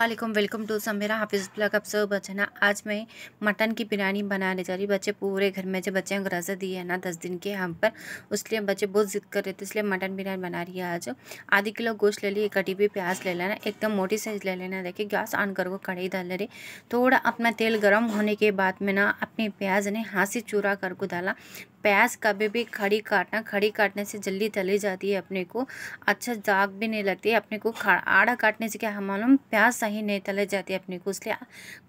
वालेकुम welcome to समेरा हाफिज़ blog आप सब बच्चे ना आज मैं मटन की बिरयानी बनाने जा रही बच्चे पूरे घर में जो बच्चे अंग्रेजा दिए हैं ना दस दिन के हम पर उसलिए बच्चे बहुत जिद कर रहे थे इसलिए मटन बिरयानी बना रही है आज आधी किलो गोश्त ले लिए एक कटी हुई प्याज ले लेना एकदम मोटी साइज़ ले लेना देखिए गैस ऑन करो कढ़ाई डाल रही थोड़ा अपना तेल गर्म होने के बाद में ना अपने प्याज ने हाथ से चूरा करके डाला प्याज कभी भी खड़ी काटना खड़ी काटने से जल्दी तली जाती है अपने को अच्छा दाग भी नहीं लगती है अपने को आड़ा काटने से क्या हम मालूम प्याज सही नहीं तले जाती है अपने को इसलिए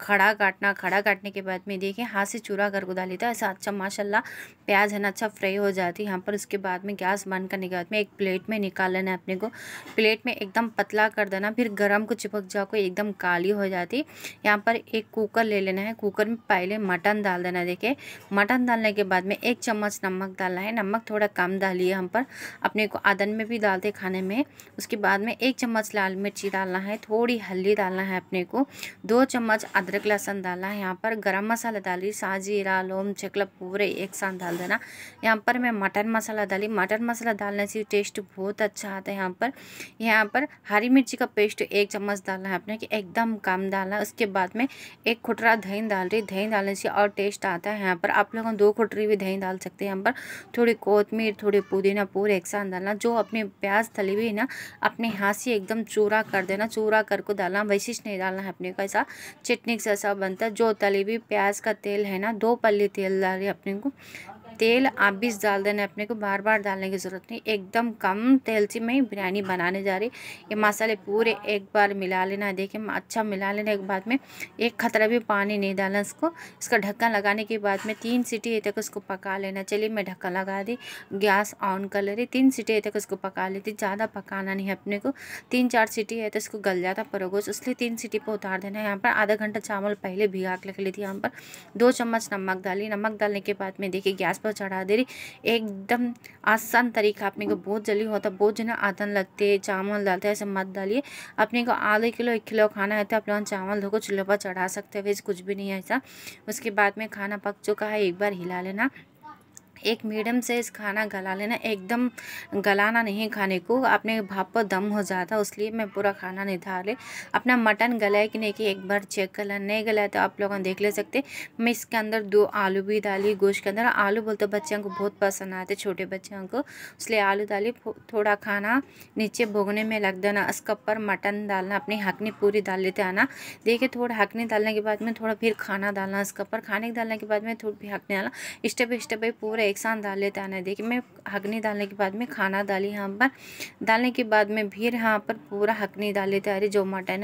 खड़ा काटना खड़ा काटने के बाद में देखिए हाथ से चूरा कर गुदा लेता है ऐसा अच्छा माशाल्लाह प्याज है ना अच्छा फ्राई हो जाती है यहाँ पर उसके बाद में गैस बंद करने के बाद में एक प्लेट में निकाल लेना है अपने को प्लेट में एकदम पतला कर देना फिर गर्म को चिपक जाओ को एकदम काली हो जाती यहाँ पर एक कुकर ले लेना है कुकर में पहले मटन डाल देना देखिए मटन डालने के बाद में एक चम्मच चम्मच नमक डाला है नमक थोड़ा कम डालिए हम पर अपने को आदन में भी डालते खाने में उसके बाद में एक चम्मच लाल मिर्ची डालना है थोड़ी हल्दी डालना है अपने को दो चम्मच अदरक लहसुन डालना है यहाँ पर गरम मसाला डाली साजीरा लोम चकला पूरे एक साथ डाल देना यहाँ पर मैं मटन मसाला डाली मटन मसाला डालने से टेस्ट बहुत अच्छा आता है यहाँ पर यहाँ पर हरी मिर्ची का पेस्ट एक चम्मच डालना है अपने कि एकदम कम डालना उसके बाद में एक खुटरा दही डाल रही दही डालने से और टेस्ट आता है यहाँ पर आप लोगों दो खुटरी भी दही डाल सकते सकते हैं यहाँ पर थोड़ी कोतमीर थोड़ी पुदीना पूरे एक साथ डालना जो अपने प्याज थली हुई ना अपने हाथ से एकदम चूरा कर देना चूरा करके डालना वैशिष्ट नहीं डालना है अपने को ऐसा चटनी जैसा बनता है जो तली हुई प्याज का तेल है ना दो पल्ली तेल डाली अपने को तेल आप भी डाल देना अपने को बार बार डालने की ज़रूरत नहीं एकदम कम तेल से मैं बिरयानी बनाने जा रही ये मसाले पूरे एक बार मिला लेना देखिए अच्छा मिला लेने के बाद में एक खतरा भी पानी नहीं डालना इसको इसका ढक्कन लगाने के बाद में तीन सीटी तक उसको पका लेना चलिए मैं ढक्कन लगा दी गैस ऑन कर ले रही तीन सीटी तक उसको पका लेती ज़्यादा पकाना नहीं अपने को तीन चार सीटी है तो इसको गल जाता परोगोश इसलिए तीन सीटी पर उतार देना यहाँ पर आधा घंटा चावल पहले भिगा के रख ली थी यहाँ पर दो चम्मच नमक डाली नमक डालने के बाद में देखिए गैस पर को चढ़ा दे रही एकदम आसान तरीका अपने को बहुत जल्दी होता है बहुत जन आदन लगते हैं चावल डालते हैं ऐसे मत डालिए अपने को आधे किलो एक किलो खाना है तो आप लोग चावल धोकर चूल्हे पर चढ़ा सकते हैं वैसे कुछ भी नहीं है ऐसा उसके बाद में खाना पक चुका है एक बार हिला लेना एक मीडियम से इस खाना गला लेना एकदम गलाना नहीं खाने को अपने भाप पर दम हो जाता है उसलिए मैं पूरा खाना नहीं था ले अपना मटन गला है कि नहीं कि एक बार चेक कर लें नहीं गला है तो आप लोग देख ले सकते मैं इसके अंदर दो आलू भी डाली गोश्त के अंदर आलू बोलते बच्चों को बहुत पसंद आते छोटे बच्चों को इसलिए आलू डाली थोड़ा खाना नीचे भोगने में लग देना इसके ऊपर मटन डालना अपनी हकनी पूरी डाल लेते आना देखिए थोड़ा हकनी डालने के बाद में थोड़ा फिर खाना डालना इसके ऊपर खाने के डालने के बाद में थोड़ी भी हकनी डालना स्टेप बाई स्टेप पूरे एक साथ डाल लेते आना देखिए मैं हकनी डालने के बाद में खाना डाली यहाँ पर डालने के बाद में फिर यहाँ पर पूरा हकनी डाल लेते अरे जो मटन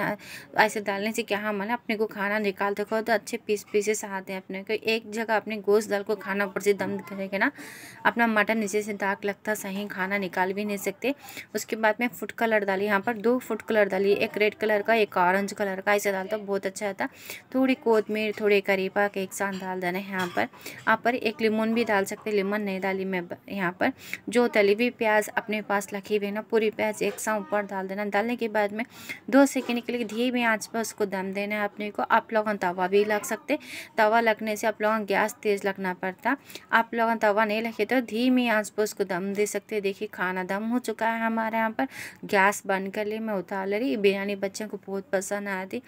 ऐसे डालने से क्या हमारा अपने को खाना निकालते खो तो अच्छे पीस पीसेस आते हैं अपने को एक जगह अपने गोश्त डाल को खाना ऊपर से दम करेंगे ना अपना मटन नीचे से दाग लगता सही खाना निकाल भी नहीं सकते उसके बाद में फूड कलर डाली यहाँ पर दो फूड कलर डाली एक रेड कलर का एक ऑरेंज कलर का ऐसे डालता बहुत अच्छा रहता थोड़ी कोतमीर थोड़े करीपा के एक साथ डाल देना है यहाँ पर यहाँ पर एक लेमन भी डाल सकते लेमन नहीं डाली मैं यहाँ पर जो तली हुई प्याज अपने पास रखी हुई ना पूरी प्याज एक साथ ऊपर डाल देना डालने के बाद में दो सेकेंड के लिए धीमी आँच पर उसको दम देना है अपने को आप लोग तवा भी लग सकते तवा लगने से आप लोगों गैस तेज़ लगना पड़ता आप लोग तवा नहीं रखे तो धीमी आँच पर उसको दम दे सकते देखिए खाना दम हो चुका है हमारे यहाँ पर गैस बंद कर ली मैं उतार ले रही बिरयानी बच्चों को बहुत पसंद आई थी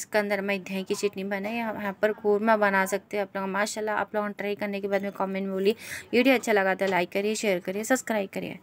इसके अंदर मैं दही की चटनी बनाई यहाँ पर कूरमा बना सकते हैं आप लोग माशाल्लाह आप लोग ट्राई करने के बाद में कमेंट में बोली वीडियो अच्छा लगा तो लाइक करिए शेयर करिए सब्सक्राइब करिए